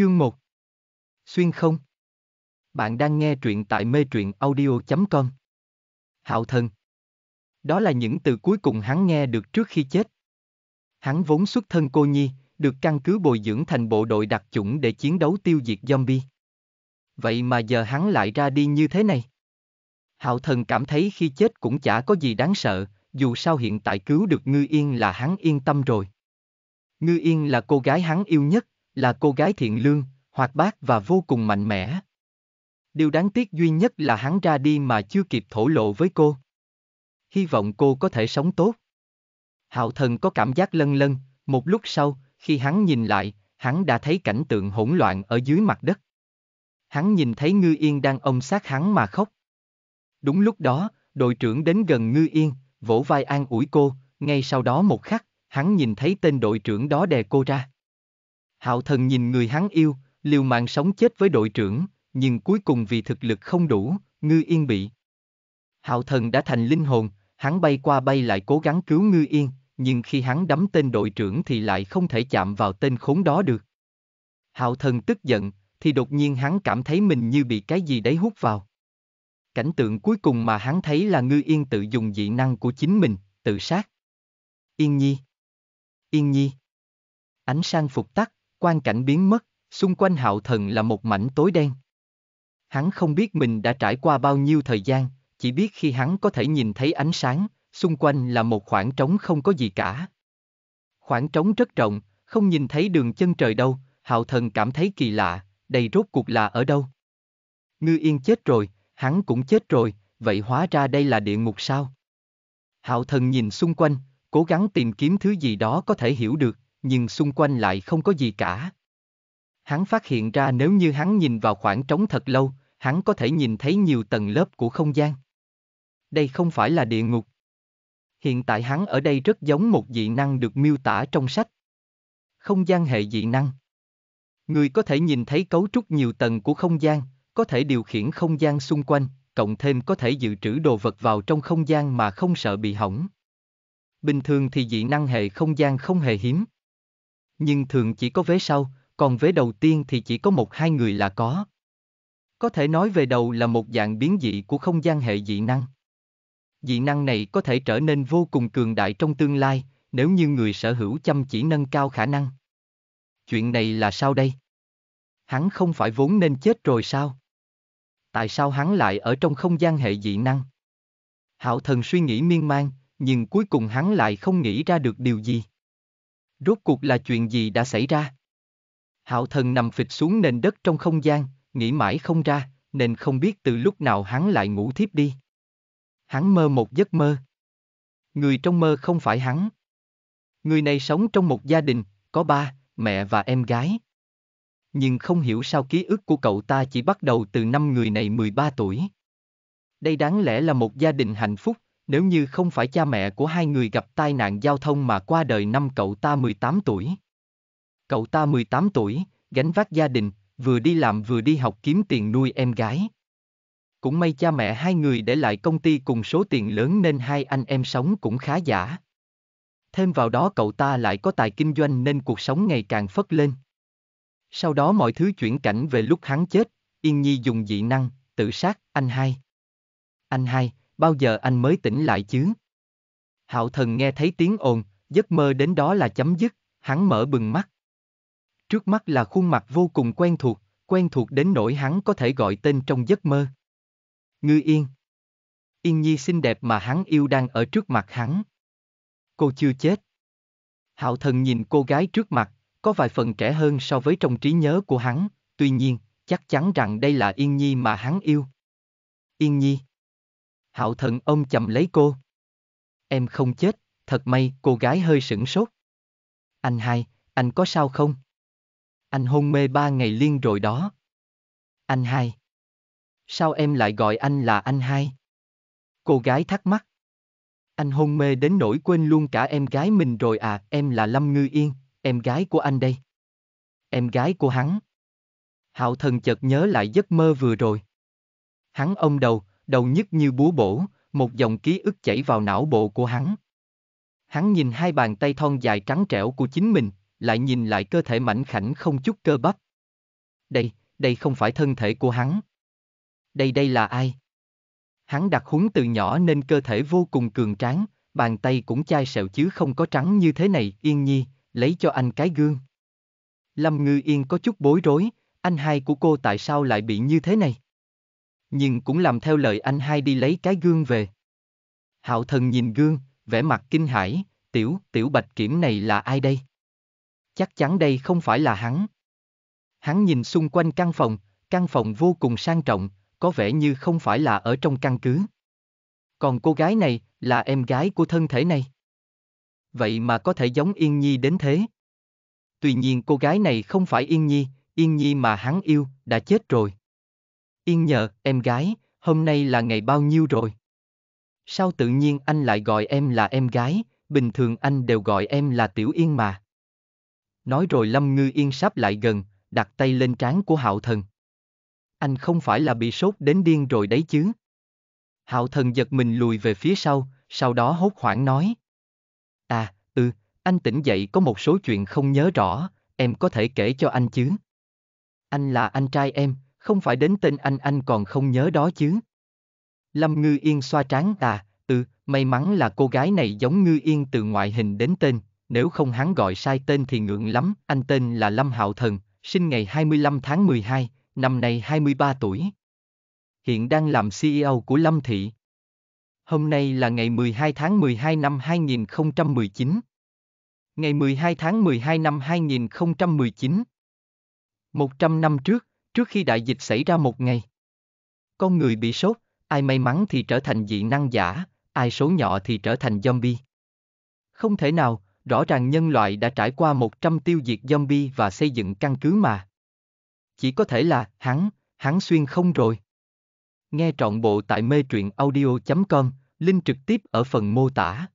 Chương 1 Xuyên không Bạn đang nghe truyện tại mê truyện audio.com Hạo thần Đó là những từ cuối cùng hắn nghe được trước khi chết. Hắn vốn xuất thân cô nhi, được căn cứ bồi dưỡng thành bộ đội đặc chủng để chiến đấu tiêu diệt zombie. Vậy mà giờ hắn lại ra đi như thế này. Hạo thần cảm thấy khi chết cũng chả có gì đáng sợ, dù sao hiện tại cứu được Ngư Yên là hắn yên tâm rồi. Ngư Yên là cô gái hắn yêu nhất, là cô gái thiện lương, hoạt bát và vô cùng mạnh mẽ. Điều đáng tiếc duy nhất là hắn ra đi mà chưa kịp thổ lộ với cô. Hy vọng cô có thể sống tốt. Hạo thần có cảm giác lân lân, một lúc sau, khi hắn nhìn lại, hắn đã thấy cảnh tượng hỗn loạn ở dưới mặt đất. Hắn nhìn thấy Ngư Yên đang ôm sát hắn mà khóc. Đúng lúc đó, đội trưởng đến gần Ngư Yên, vỗ vai an ủi cô, ngay sau đó một khắc, hắn nhìn thấy tên đội trưởng đó đè cô ra. Hạo thần nhìn người hắn yêu, liều mạng sống chết với đội trưởng, nhưng cuối cùng vì thực lực không đủ, ngư yên bị. Hạo thần đã thành linh hồn, hắn bay qua bay lại cố gắng cứu ngư yên, nhưng khi hắn đấm tên đội trưởng thì lại không thể chạm vào tên khốn đó được. Hạo thần tức giận, thì đột nhiên hắn cảm thấy mình như bị cái gì đấy hút vào. Cảnh tượng cuối cùng mà hắn thấy là ngư yên tự dùng dị năng của chính mình, tự sát. Yên nhi. Yên nhi. Ánh sang phục tắt, quan cảnh biến mất, xung quanh hạo thần là một mảnh tối đen. Hắn không biết mình đã trải qua bao nhiêu thời gian, chỉ biết khi hắn có thể nhìn thấy ánh sáng, xung quanh là một khoảng trống không có gì cả. Khoảng trống rất rộng, không nhìn thấy đường chân trời đâu, hạo thần cảm thấy kỳ lạ, đây rốt cuộc là ở đâu. Ngư yên chết rồi, hắn cũng chết rồi, vậy hóa ra đây là địa ngục sao? Hạo thần nhìn xung quanh, cố gắng tìm kiếm thứ gì đó có thể hiểu được, nhưng xung quanh lại không có gì cả. Hắn phát hiện ra nếu như hắn nhìn vào khoảng trống thật lâu, hắn có thể nhìn thấy nhiều tầng lớp của không gian. Đây không phải là địa ngục. Hiện tại hắn ở đây rất giống một dị năng được miêu tả trong sách. Không gian hệ dị năng. Người có thể nhìn thấy cấu trúc nhiều tầng của không gian, có thể điều khiển không gian xung quanh, cộng thêm có thể dự trữ đồ vật vào trong không gian mà không sợ bị hỏng. Bình thường thì dị năng hệ không gian không hề hiếm nhưng thường chỉ có vế sau, còn vế đầu tiên thì chỉ có một hai người là có. Có thể nói về đầu là một dạng biến dị của không gian hệ dị năng. Dị năng này có thể trở nên vô cùng cường đại trong tương lai, nếu như người sở hữu chăm chỉ nâng cao khả năng. Chuyện này là sao đây? Hắn không phải vốn nên chết rồi sao? Tại sao hắn lại ở trong không gian hệ dị năng? Hạo thần suy nghĩ miên man, nhưng cuối cùng hắn lại không nghĩ ra được điều gì. Rốt cuộc là chuyện gì đã xảy ra? Hạo thần nằm phịch xuống nền đất trong không gian, nghĩ mãi không ra, nên không biết từ lúc nào hắn lại ngủ thiếp đi. Hắn mơ một giấc mơ. Người trong mơ không phải hắn. Người này sống trong một gia đình, có ba, mẹ và em gái. Nhưng không hiểu sao ký ức của cậu ta chỉ bắt đầu từ năm người này 13 tuổi. Đây đáng lẽ là một gia đình hạnh phúc, nếu như không phải cha mẹ của hai người gặp tai nạn giao thông mà qua đời năm cậu ta 18 tuổi. Cậu ta 18 tuổi, gánh vác gia đình, vừa đi làm vừa đi học kiếm tiền nuôi em gái. Cũng may cha mẹ hai người để lại công ty cùng số tiền lớn nên hai anh em sống cũng khá giả. Thêm vào đó cậu ta lại có tài kinh doanh nên cuộc sống ngày càng phất lên. Sau đó mọi thứ chuyển cảnh về lúc hắn chết, Yên Nhi dùng dị năng, tự sát, anh hai. Anh hai, bao giờ anh mới tỉnh lại chứ? Hạo thần nghe thấy tiếng ồn, giấc mơ đến đó là chấm dứt, hắn mở bừng mắt. Trước mắt là khuôn mặt vô cùng quen thuộc, quen thuộc đến nỗi hắn có thể gọi tên trong giấc mơ. Ngư Yên. Yên Nhi xinh đẹp mà hắn yêu đang ở trước mặt hắn. Cô chưa chết. Hạo thần nhìn cô gái trước mặt, có vài phần trẻ hơn so với trong trí nhớ của hắn, tuy nhiên, chắc chắn rằng đây là Yên Nhi mà hắn yêu. Yên Nhi. Hạo thần ông chậm lấy cô. Em không chết, thật may, cô gái hơi sửng sốt. Anh hai, anh có sao không? Anh hôn mê ba ngày liên rồi đó. Anh hai. Sao em lại gọi anh là anh hai? Cô gái thắc mắc. Anh hôn mê đến nỗi quên luôn cả em gái mình rồi à, em là Lâm Ngư Yên, em gái của anh đây. Em gái của hắn. Hạo thần chợt nhớ lại giấc mơ vừa rồi. Hắn ông đầu, đầu nhức như búa bổ, một dòng ký ức chảy vào não bộ của hắn. Hắn nhìn hai bàn tay thon dài trắng trẻo của chính mình, lại nhìn lại cơ thể mảnh khảnh không chút cơ bắp. Đây, đây không phải thân thể của hắn. Đây đây là ai? Hắn đặt húng từ nhỏ nên cơ thể vô cùng cường tráng, bàn tay cũng chai sẹo chứ không có trắng như thế này, yên nhi, lấy cho anh cái gương. Lâm Ngư Yên có chút bối rối, anh hai của cô tại sao lại bị như thế này? nhưng cũng làm theo lời anh hai đi lấy cái gương về. Hạo thần nhìn gương, vẻ mặt kinh hãi, tiểu, tiểu bạch kiểm này là ai đây? Chắc chắn đây không phải là hắn. Hắn nhìn xung quanh căn phòng, căn phòng vô cùng sang trọng, có vẻ như không phải là ở trong căn cứ. Còn cô gái này là em gái của thân thể này. Vậy mà có thể giống Yên Nhi đến thế. Tuy nhiên cô gái này không phải Yên Nhi, Yên Nhi mà hắn yêu, đã chết rồi. Yên nhờ, em gái, hôm nay là ngày bao nhiêu rồi? Sao tự nhiên anh lại gọi em là em gái, bình thường anh đều gọi em là Tiểu Yên mà. Nói rồi Lâm Ngư Yên sắp lại gần, đặt tay lên trán của Hạo Thần. Anh không phải là bị sốt đến điên rồi đấy chứ? Hạo Thần giật mình lùi về phía sau, sau đó hốt hoảng nói. À, ừ, anh tỉnh dậy có một số chuyện không nhớ rõ, em có thể kể cho anh chứ? Anh là anh trai em, không phải đến tên anh anh còn không nhớ đó chứ. Lâm Ngư Yên xoa trán à, ừ, may mắn là cô gái này giống Ngư Yên từ ngoại hình đến tên, nếu không hắn gọi sai tên thì ngượng lắm, anh tên là Lâm Hạo Thần, sinh ngày 25 tháng 12, năm nay 23 tuổi. Hiện đang làm CEO của Lâm Thị. Hôm nay là ngày 12 tháng 12 năm 2019. Ngày 12 tháng 12 năm 2019. 100 năm trước, trước khi đại dịch xảy ra một ngày. Con người bị sốt, ai may mắn thì trở thành dị năng giả, ai số nhỏ thì trở thành zombie. Không thể nào, rõ ràng nhân loại đã trải qua 100 tiêu diệt zombie và xây dựng căn cứ mà. Chỉ có thể là hắn, hắn xuyên không rồi. Nghe trọn bộ tại mê truyện audio.com, link trực tiếp ở phần mô tả.